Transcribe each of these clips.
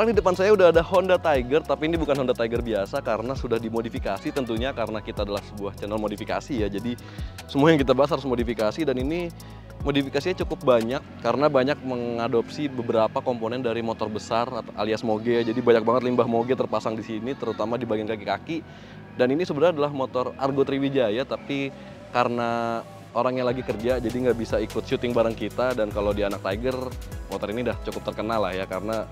Sekarang di depan saya udah ada Honda Tiger, tapi ini bukan Honda Tiger biasa karena sudah dimodifikasi tentunya karena kita adalah sebuah channel modifikasi ya. Jadi semua yang kita bahas harus modifikasi dan ini modifikasinya cukup banyak karena banyak mengadopsi beberapa komponen dari motor besar alias moge ya. Jadi banyak banget limbah moge terpasang di sini terutama di bagian kaki-kaki. Dan ini sebenarnya adalah motor Argo Triwijaya tapi karena orangnya lagi kerja jadi nggak bisa ikut syuting bareng kita dan kalau di anak Tiger motor ini udah cukup terkenal lah ya karena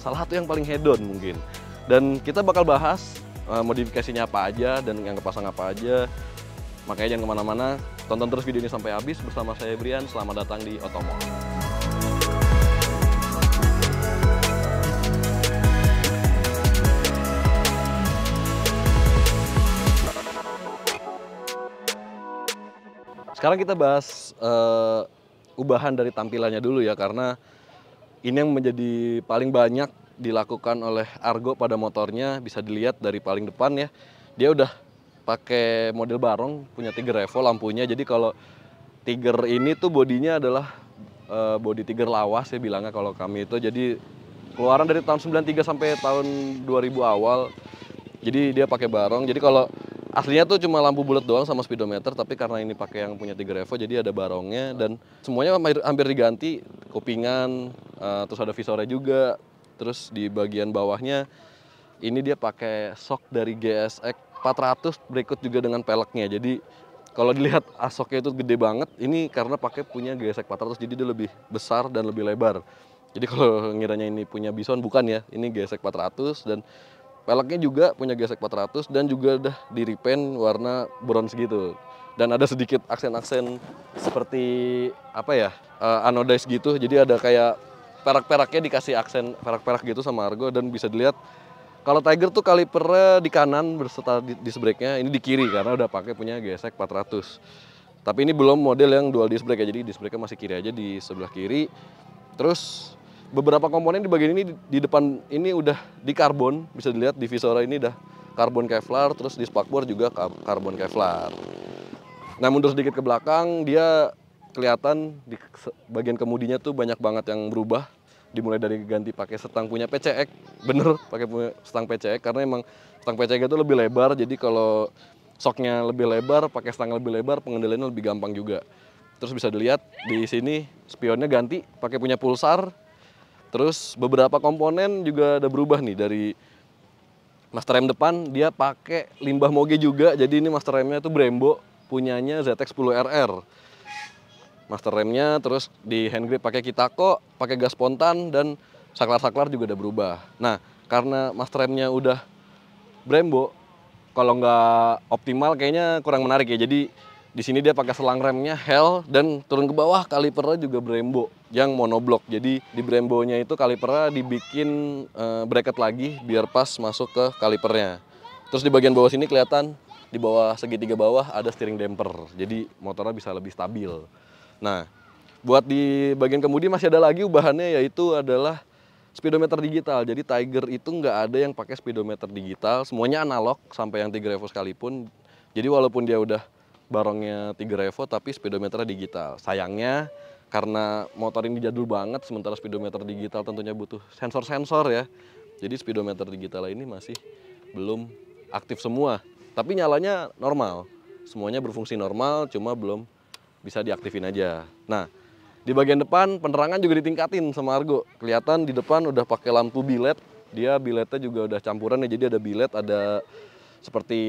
salah satu yang paling hedon mungkin. Dan kita bakal bahas uh, modifikasinya apa aja dan yang kepasang apa aja. Makanya jangan kemana-mana, tonton terus video ini sampai habis bersama saya Brian. Selamat datang di Otomo Sekarang kita bahas uh, ubahan dari tampilannya dulu ya karena ini yang menjadi paling banyak dilakukan oleh Argo pada motornya bisa dilihat dari paling depan ya. Dia udah pakai model barong punya Tiger Evo lampunya. Jadi kalau Tiger ini tuh bodinya adalah uh, eh, body Tiger lawas ya bilangnya kalau kami itu. Jadi keluaran dari tahun 93 sampai tahun 2000 awal. Jadi dia pakai barong. Jadi kalau aslinya tuh cuma lampu bulat doang sama speedometer tapi karena ini pakai yang punya Tiger Evo jadi ada barongnya dan semuanya hampir, hampir diganti kupingan uh, terus ada visornya juga terus di bagian bawahnya ini dia pakai sok dari GSX 400 berikut juga dengan peleknya jadi kalau dilihat asoknya ah, itu gede banget ini karena pakai punya GSX 400 jadi dia lebih besar dan lebih lebar jadi kalau ngiranya ini punya Bison bukan ya ini GSX 400 dan peleknya juga punya GSX 400 dan juga udah di repaint warna bronze gitu dan ada sedikit aksen-aksen seperti apa ya uh, anodized gitu jadi ada kayak perak-peraknya dikasih aksen perak-perak gitu sama Argo dan bisa dilihat kalau Tiger tuh kalipernya di kanan berserta di brake-nya ini di kiri karena udah pakai punya gesek 400. Tapi ini belum model yang dual disc brake ya. Jadi disc brake-nya masih kiri aja di sebelah kiri. Terus beberapa komponen di bagian ini di depan ini udah di karbon, bisa dilihat di visor ini udah karbon Kevlar, terus di spakbor juga karbon Kevlar. Nah, mundur sedikit ke belakang, dia kelihatan di bagian kemudinya tuh banyak banget yang berubah dimulai dari ganti pakai setang punya PCX bener pakai punya setang PCX karena emang setang PCX itu lebih lebar jadi kalau soknya lebih lebar pakai setang lebih lebar pengendaliannya lebih gampang juga terus bisa dilihat di sini spionnya ganti pakai punya pulsar terus beberapa komponen juga ada berubah nih dari master rem depan dia pakai limbah moge juga jadi ini master remnya itu Brembo punyanya ZX 10 RR master remnya, terus di hand grip pakai Kitako, pakai gas spontan dan saklar-saklar juga udah berubah. Nah, karena master remnya udah Brembo, kalau nggak optimal kayaknya kurang menarik ya. Jadi di sini dia pakai selang remnya hell dan turun ke bawah kalipernya juga Brembo yang monoblock. Jadi di Brembonya itu kalipernya dibikin e, bracket lagi biar pas masuk ke kalipernya. Terus di bagian bawah sini kelihatan di bawah segitiga bawah ada steering damper. Jadi motornya bisa lebih stabil. Nah, buat di bagian kemudi masih ada lagi ubahannya yaitu adalah speedometer digital. Jadi Tiger itu nggak ada yang pakai speedometer digital, semuanya analog sampai yang Tiger Evo sekalipun. Jadi walaupun dia udah barongnya Tiger Evo, tapi speedometernya digital. Sayangnya karena motor ini jadul banget sementara speedometer digital tentunya butuh sensor-sensor ya. Jadi speedometer digital ini masih belum aktif semua. Tapi nyalanya normal. Semuanya berfungsi normal cuma belum bisa diaktifin aja. Nah, di bagian depan penerangan juga ditingkatin sama Argo. Kelihatan di depan udah pakai lampu bilet. Dia biletnya juga udah campuran ya. Jadi ada bilet, ada seperti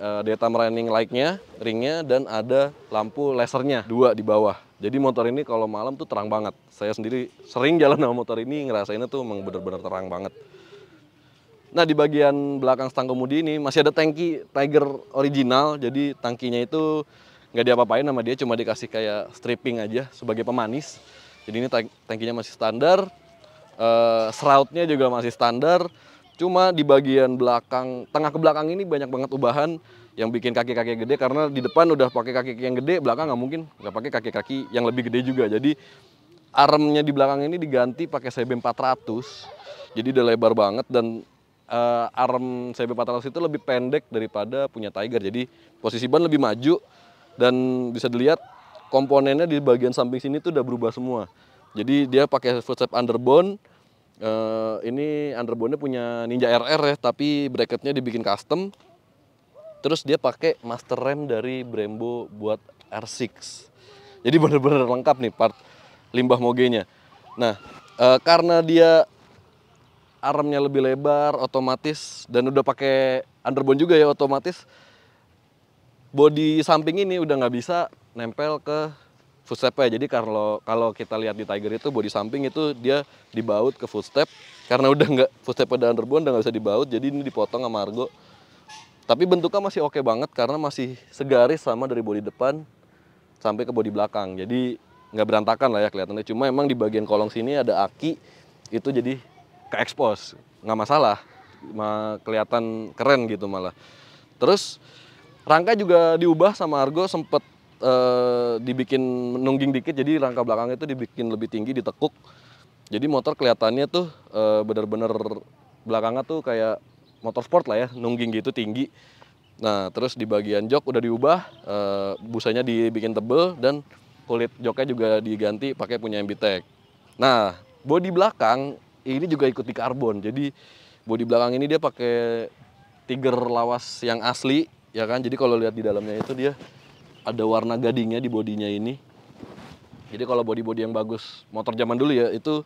uh, eh, daytime running light-nya, ringnya dan ada lampu lasernya dua di bawah. Jadi motor ini kalau malam tuh terang banget. Saya sendiri sering jalan sama motor ini ngerasainnya tuh emang bener-bener terang banget. Nah di bagian belakang stang kemudi ini masih ada tangki Tiger original. Jadi tangkinya itu nggak diapa-apain sama dia cuma dikasih kayak stripping aja sebagai pemanis jadi ini tank tankinya masih standar e, serautnya juga masih standar cuma di bagian belakang tengah ke belakang ini banyak banget ubahan yang bikin kaki-kaki gede karena di depan udah pakai kaki yang gede belakang nggak mungkin nggak pakai kaki-kaki yang lebih gede juga jadi armnya di belakang ini diganti pakai CB 400 jadi udah lebar banget dan uh, arm CB 400 itu lebih pendek daripada punya Tiger jadi posisi ban lebih maju dan bisa dilihat komponennya di bagian samping sini tuh udah berubah semua. Jadi dia pakai footstep underbone. Uh, ini underbone-nya punya Ninja RR ya, tapi bracketnya dibikin custom. Terus dia pakai master rem dari Brembo buat R6. Jadi bener-bener lengkap nih part limbah moge-nya. Nah, uh, karena dia armnya lebih lebar, otomatis dan udah pakai underbone juga ya otomatis body samping ini udah nggak bisa nempel ke footstep ya. Jadi kalau kalau kita lihat di Tiger itu body samping itu dia dibaut ke footstep karena udah nggak footstep pada underbone udah nggak bisa dibaut. Jadi ini dipotong sama Argo. Tapi bentuknya masih oke okay banget karena masih segaris sama dari body depan sampai ke body belakang. Jadi nggak berantakan lah ya kelihatannya. Cuma emang di bagian kolong sini ada aki itu jadi ke expose nggak masalah kelihatan keren gitu malah terus Rangka juga diubah sama Argo sempet uh, dibikin nungging dikit jadi rangka belakangnya itu dibikin lebih tinggi ditekuk. Jadi motor kelihatannya tuh uh, bener-bener belakangnya tuh kayak motor sport lah ya, nungging gitu tinggi. Nah, terus di bagian jok udah diubah, uh, busanya dibikin tebel dan kulit joknya juga diganti pakai punya Ambitech. Nah, bodi belakang ini juga ikut di karbon. Jadi bodi belakang ini dia pakai tiger lawas yang asli ya kan jadi kalau lihat di dalamnya itu dia ada warna gadingnya di bodinya ini jadi kalau body-body yang bagus motor zaman dulu ya itu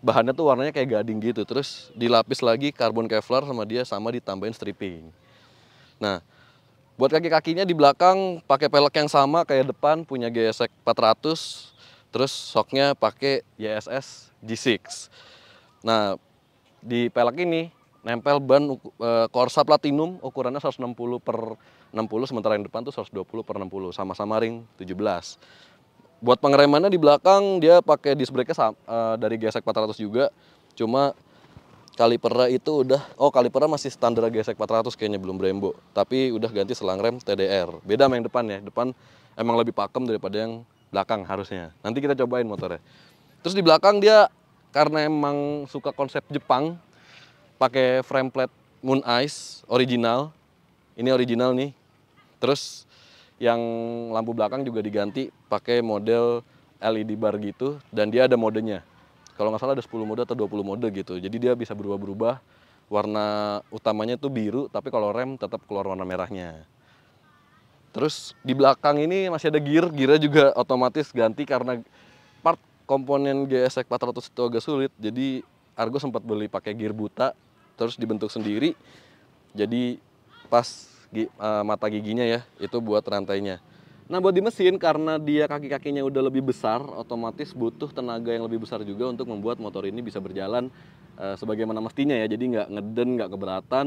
bahannya tuh warnanya kayak gading gitu terus dilapis lagi karbon kevlar sama dia sama ditambahin stripping nah buat kaki-kakinya di belakang pakai pelek yang sama kayak depan punya GSX 400 e terus soknya pakai YSS G6 nah di pelek ini nempel ban e, eh, Corsa Platinum ukurannya 160 per 60 sementara yang depan tuh 120 per 60 sama-sama ring 17 buat pengeremannya di belakang dia pakai disc brake e, eh, dari gesek 400 juga cuma kaliper itu udah oh kaliper masih standar gesek 400 kayaknya belum Brembo tapi udah ganti selang rem TDR beda sama yang depan ya depan emang lebih pakem daripada yang belakang harusnya nanti kita cobain motornya terus di belakang dia karena emang suka konsep Jepang pakai frame plate Moon Eyes original. Ini original nih. Terus yang lampu belakang juga diganti pakai model LED bar gitu dan dia ada modenya. Kalau nggak salah ada 10 mode atau 20 mode gitu. Jadi dia bisa berubah-berubah. Warna utamanya tuh biru, tapi kalau rem tetap keluar warna merahnya. Terus di belakang ini masih ada gear, gearnya juga otomatis ganti karena part komponen GSX 400 itu agak sulit. Jadi Argo sempat beli pakai gear buta terus dibentuk sendiri jadi pas uh, mata giginya ya itu buat rantainya nah buat di mesin karena dia kaki-kakinya udah lebih besar otomatis butuh tenaga yang lebih besar juga untuk membuat motor ini bisa berjalan uh, sebagaimana mestinya ya jadi nggak ngeden nggak keberatan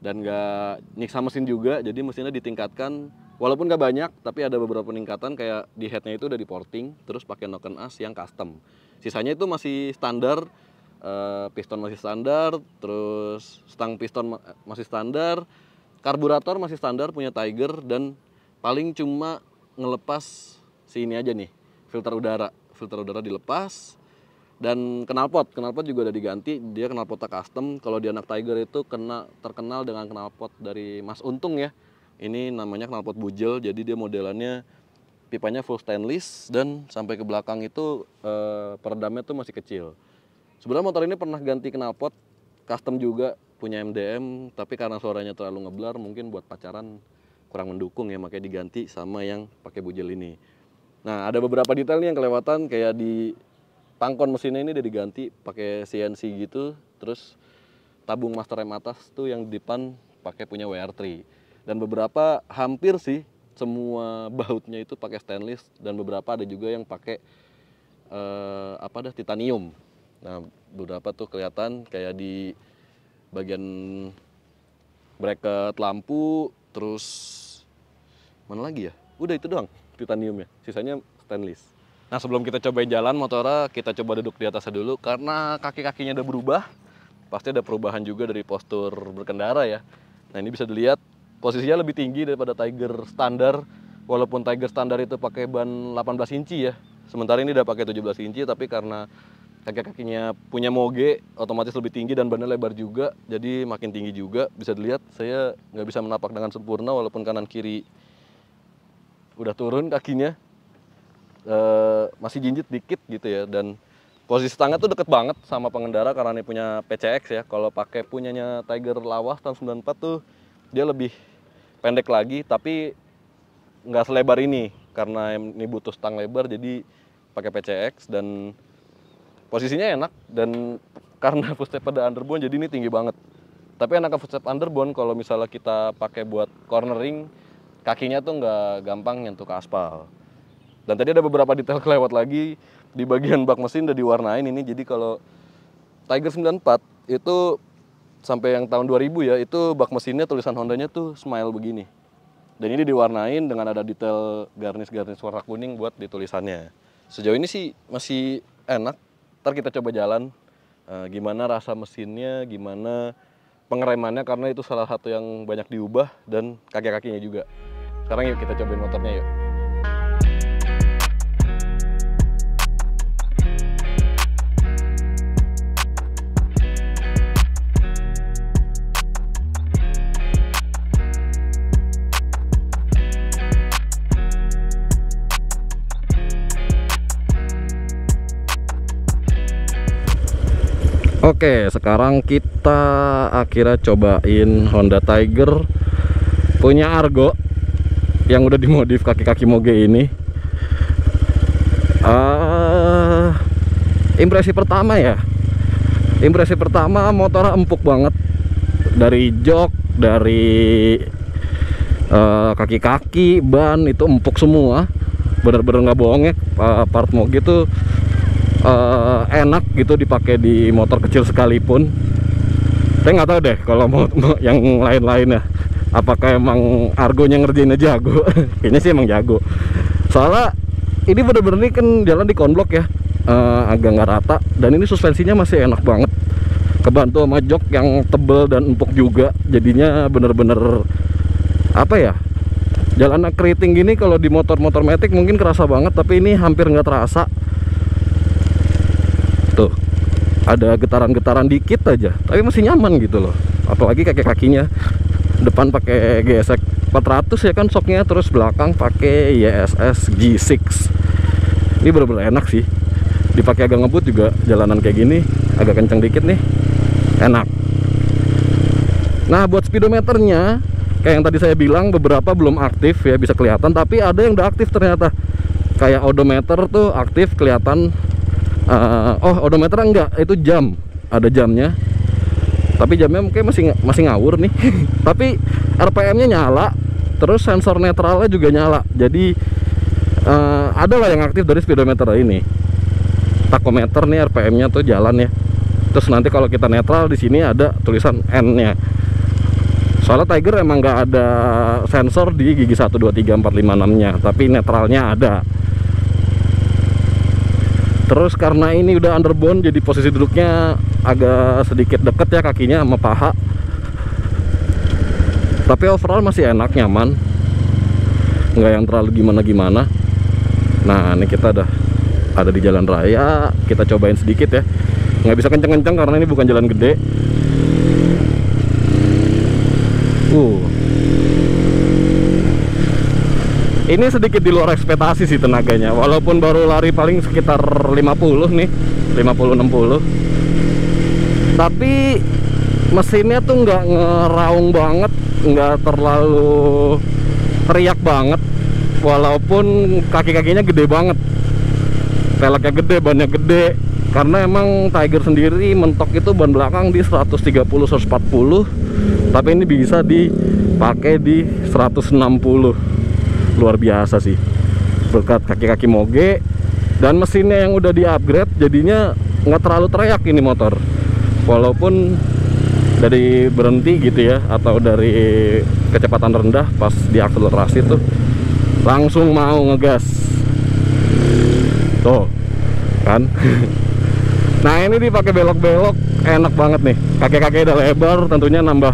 dan nggak nyiksa mesin juga jadi mesinnya ditingkatkan walaupun nggak banyak tapi ada beberapa peningkatan kayak di headnya itu udah di porting terus pakai noken as yang custom sisanya itu masih standar Eh, piston masih standar, terus stang piston masih standar, karburator masih standar punya Tiger dan paling cuma ngelepas si ini aja nih, filter udara. Filter udara dilepas dan knalpot, knalpot juga udah diganti, dia knalpotnya custom. Kalau di anak Tiger itu kena terkenal dengan knalpot dari Mas Untung ya. Ini namanya knalpot bujel, jadi dia modelannya pipanya full stainless dan sampai ke belakang itu eh, peredamnya tuh masih kecil. Sebenarnya motor ini pernah ganti knalpot custom juga punya MDM tapi karena suaranya terlalu ngeblar mungkin buat pacaran kurang mendukung ya makanya diganti sama yang pakai bujel ini. Nah, ada beberapa detail nih yang kelewatan kayak di tangkon mesinnya ini udah diganti pakai CNC gitu, terus tabung master rem atas tuh yang di depan pakai punya WR3. Dan beberapa hampir sih semua bautnya itu pakai stainless dan beberapa ada juga yang pakai eh, apa dah titanium Nah, beberapa tuh kelihatan kayak di bagian bracket lampu, terus mana lagi ya? Udah itu doang titanium ya, sisanya stainless. Nah sebelum kita cobain jalan motornya, kita coba duduk di atasnya dulu karena kaki-kakinya udah berubah, pasti ada perubahan juga dari postur berkendara ya. Nah ini bisa dilihat posisinya lebih tinggi daripada Tiger standar, walaupun Tiger standar itu pakai ban 18 inci ya. Sementara ini udah pakai 17 inci, tapi karena kaki-kakinya punya moge otomatis lebih tinggi dan bannya lebar juga jadi makin tinggi juga bisa dilihat saya nggak bisa menapak dengan sempurna walaupun kanan kiri udah turun kakinya e, masih jinjit dikit gitu ya dan posisi tangan tuh deket banget sama pengendara karena ini punya PCX ya kalau pakai punyanya Tiger lawas tahun 94 tuh dia lebih pendek lagi tapi nggak selebar ini karena ini butuh stang lebar jadi pakai PCX dan posisinya enak dan karena footstep pada underbone jadi ini tinggi banget tapi enaknya footstep underbone kalau misalnya kita pakai buat cornering kakinya tuh nggak gampang nyentuh ke aspal dan tadi ada beberapa detail kelewat lagi di bagian bak mesin udah diwarnain ini jadi kalau Tiger 94 itu sampai yang tahun 2000 ya itu bak mesinnya tulisan Hondanya tuh smile begini dan ini diwarnain dengan ada detail garnish-garnish warna kuning buat di tulisannya. sejauh ini sih masih enak ntar kita coba jalan uh, gimana rasa mesinnya gimana pengeremannya karena itu salah satu yang banyak diubah dan kaki-kakinya juga sekarang yuk kita cobain motornya yuk Oke sekarang kita akhirnya cobain Honda Tiger punya Argo yang udah dimodif kaki-kaki moge ini uh, impresi pertama ya impresi pertama motor empuk banget dari jok dari eh, kaki-kaki uh, ban itu empuk semua bener-bener nggak -bener bohong ya part moge itu uh, enak gitu dipakai di motor kecil sekalipun saya nggak tahu deh kalau mau yang lain-lain ya apakah emang argonya ngerjainnya jago ini sih emang jago soalnya ini bener-bener kan jalan di konblok ya uh, agak nggak rata dan ini suspensinya masih enak banget kebantu sama jok yang tebel dan empuk juga jadinya bener-bener apa ya jalan keriting gini kalau di motor-motor metik mungkin kerasa banget tapi ini hampir nggak terasa tuh ada getaran-getaran dikit aja tapi masih nyaman gitu loh apalagi kakek kakinya depan pakai gesek 400 ya kan soknya terus belakang pakai YSS G6 ini bener-bener enak sih dipakai agak ngebut juga jalanan kayak gini agak kenceng dikit nih enak nah buat speedometernya kayak yang tadi saya bilang beberapa belum aktif ya bisa kelihatan tapi ada yang udah aktif ternyata kayak odometer tuh aktif kelihatan uh, oh odometer enggak itu jam ada jamnya tapi jamnya mungkin masih masih ngawur nih tapi RPM-nya nyala terus sensor netralnya juga nyala jadi uh, ada lah yang aktif dari speedometer ini takometer nih RPM-nya tuh jalan ya terus nanti kalau kita netral di sini ada tulisan N-nya soalnya Tiger emang nggak ada sensor di gigi 1, 2, 3, 4, 5, 6 nya tapi netralnya ada terus karena ini udah underbone jadi posisi duduknya agak sedikit deket ya kakinya sama paha tapi overall masih enak nyaman nggak yang terlalu gimana-gimana nah ini kita udah ada di jalan raya kita cobain sedikit ya nggak bisa kenceng-kenceng karena ini bukan jalan gede uh ini sedikit di luar ekspektasi sih tenaganya walaupun baru lari paling sekitar 50 nih 50-60 tapi mesinnya tuh nggak ngeraung banget nggak terlalu teriak banget walaupun kaki-kakinya gede banget peleknya gede, bannya gede karena emang Tiger sendiri mentok itu ban belakang di 130-140 tapi ini bisa dipakai di 160 luar biasa sih berkat kaki-kaki moge dan mesinnya yang udah di upgrade jadinya nggak terlalu teriak ini motor walaupun dari berhenti gitu ya atau dari kecepatan rendah pas di akselerasi tuh langsung mau ngegas tuh kan nah ini dipakai belok-belok enak banget nih kaki-kaki udah lebar tentunya nambah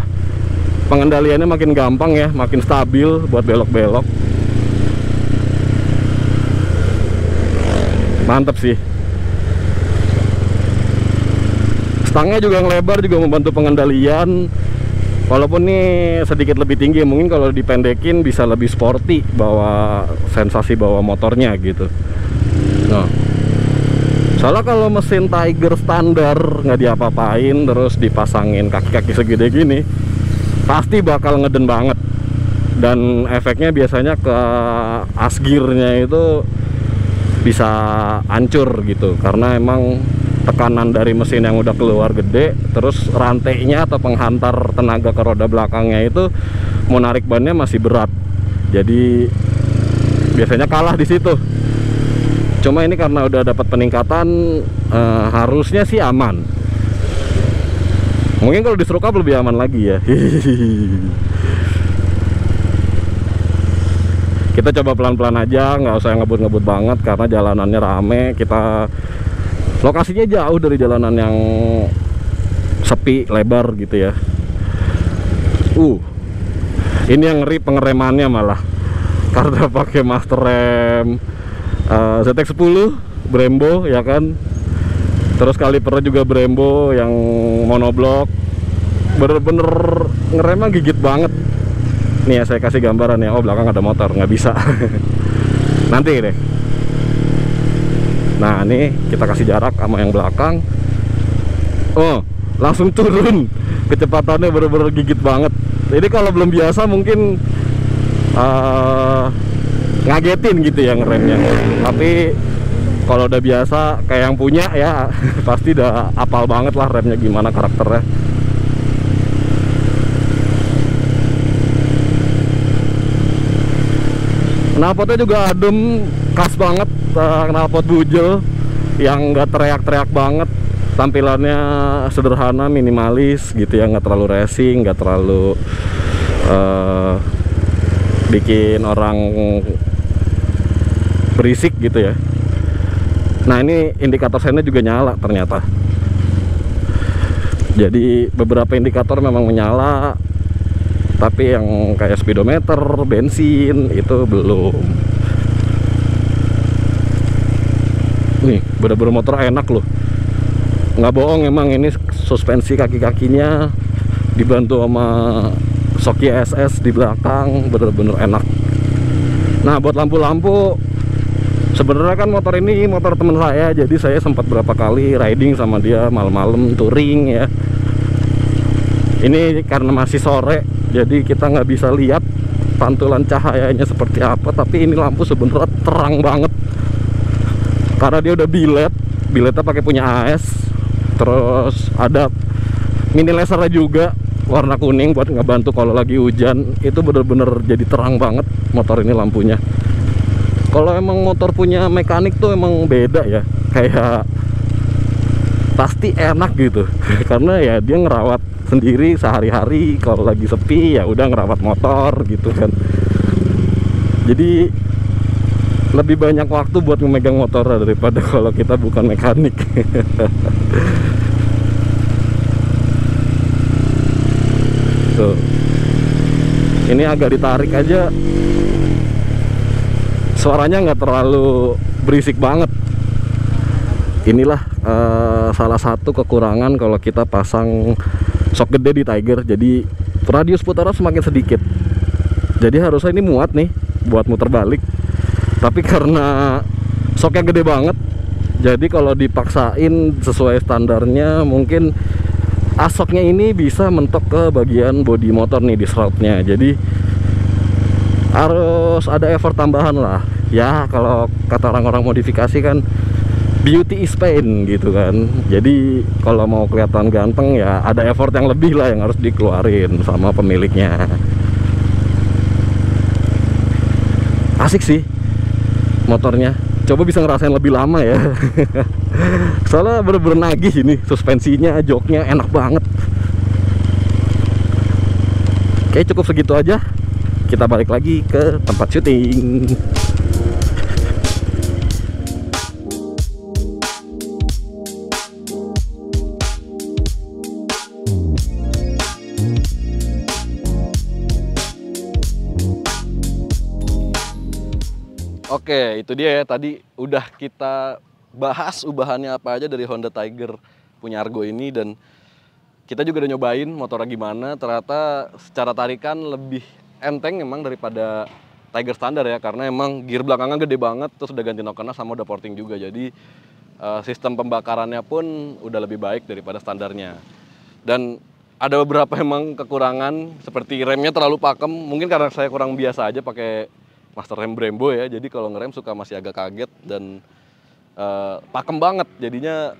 pengendaliannya makin gampang ya makin stabil buat belok-belok mantap sih stangnya juga ngelebar juga membantu pengendalian walaupun nih sedikit lebih tinggi mungkin kalau dipendekin bisa lebih sporty bawa sensasi bawa motornya gitu nah soalnya kalau mesin Tiger standar nggak diapa-apain terus dipasangin kaki-kaki segede gini pasti bakal ngeden banget dan efeknya biasanya ke asgirnya itu bisa hancur gitu karena emang tekanan dari mesin yang udah keluar gede terus rantainya atau penghantar tenaga ke roda belakangnya itu mau narik bannya masih berat jadi biasanya kalah di situ cuma ini karena udah dapat peningkatan eh, harusnya sih aman mungkin kalau di strokap lebih aman lagi ya kita coba pelan-pelan aja nggak usah ngebut-ngebut banget karena jalanannya rame kita lokasinya jauh dari jalanan yang sepi lebar gitu ya uh ini yang ngeri pengeremannya malah karena pakai master rem eh, uh, ZX10 Brembo ya kan terus kalipernya juga Brembo yang monoblok bener-bener ngeremnya gigit banget nih ya saya kasih gambaran ya oh belakang ada motor nggak bisa nanti deh nah ini kita kasih jarak sama yang belakang oh langsung turun kecepatannya bener-bener gigit banget Jadi kalau belum biasa mungkin uh, ngagetin gitu yang remnya. tapi kalau udah biasa kayak yang punya ya pasti udah apal banget lah remnya gimana karakternya knalpotnya juga adem khas banget uh, knalpot bujel yang nggak teriak-teriak banget tampilannya sederhana minimalis gitu ya nggak terlalu racing nggak terlalu uh, bikin orang berisik gitu ya nah ini indikator sennya juga nyala ternyata jadi beberapa indikator memang menyala tapi yang kayak speedometer bensin itu belum nih bener-bener motor enak loh nggak bohong emang ini suspensi kaki-kakinya dibantu sama Soki SS di belakang bener-bener enak nah buat lampu-lampu sebenarnya kan motor ini motor temen saya jadi saya sempat berapa kali riding sama dia malam-malam touring ya ini karena masih sore jadi kita nggak bisa lihat pantulan cahayanya seperti apa tapi ini lampu sebenarnya terang banget karena dia udah bilet biletnya pakai punya AS terus ada mini lasernya juga warna kuning buat ngebantu kalau lagi hujan itu bener-bener jadi terang banget motor ini lampunya kalau emang motor punya mekanik tuh emang beda ya kayak pasti enak gitu karena ya dia ngerawat sendiri sehari-hari kalau lagi sepi ya udah ngerawat motor gitu kan jadi lebih banyak waktu buat memegang motor daripada kalau kita bukan mekanik tuh ini agak ditarik aja suaranya nggak terlalu berisik banget inilah uh, salah satu kekurangan kalau kita pasang sok gede di Tiger jadi radius putaran semakin sedikit jadi harusnya ini muat nih buat muter balik tapi karena soknya gede banget jadi kalau dipaksain sesuai standarnya mungkin asoknya ah, ini bisa mentok ke bagian bodi motor nih di shroudnya jadi harus ada effort tambahan lah ya kalau kata orang-orang modifikasi kan beauty is pain gitu kan jadi kalau mau kelihatan ganteng ya ada effort yang lebih lah yang harus dikeluarin sama pemiliknya asik sih motornya coba bisa ngerasain lebih lama ya soalnya bener-bener nagih ini suspensinya joknya enak banget oke cukup segitu aja kita balik lagi ke tempat syuting Oke, itu dia ya. Tadi udah kita bahas ubahannya apa aja dari Honda Tiger punya Argo ini dan kita juga udah nyobain motornya gimana. Ternyata secara tarikan lebih enteng emang daripada Tiger standar ya karena emang gear belakangnya gede banget terus udah ganti nokennya sama udah porting juga. Jadi eh, sistem pembakarannya pun udah lebih baik daripada standarnya. Dan ada beberapa emang kekurangan seperti remnya terlalu pakem, mungkin karena saya kurang biasa aja pakai master rem Brembo ya. Jadi kalau ngerem suka masih agak kaget dan uh, pakem banget. Jadinya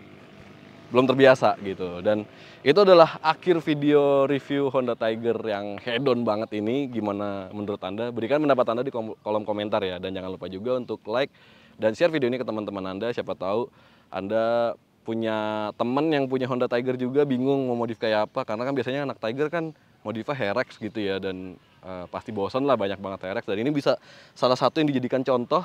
belum terbiasa gitu. Dan itu adalah akhir video review Honda Tiger yang hedon banget ini. Gimana menurut Anda? Berikan pendapat Anda di kolom komentar ya. Dan jangan lupa juga untuk like dan share video ini ke teman-teman Anda. Siapa tahu Anda punya teman yang punya Honda Tiger juga bingung mau modif kayak apa. Karena kan biasanya anak Tiger kan modifnya Herex gitu ya. Dan Eh, pasti bosan lah banyak banget T-Rex dan ini bisa salah satu yang dijadikan contoh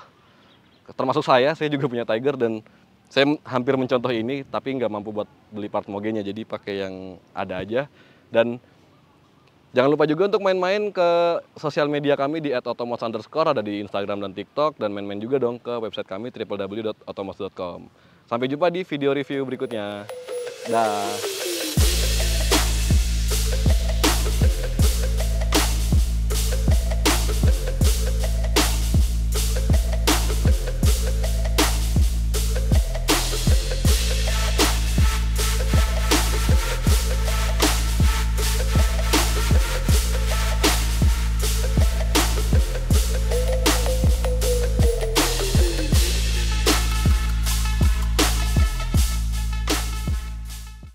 termasuk saya saya juga punya Tiger dan saya hampir mencontoh ini tapi nggak mampu buat beli part mogenya jadi pakai yang ada aja dan Jangan lupa juga untuk main-main ke sosial media kami di @otomos ada di Instagram dan TikTok dan main-main juga dong ke website kami www.otomos.com. Sampai jumpa di video review berikutnya. Dah.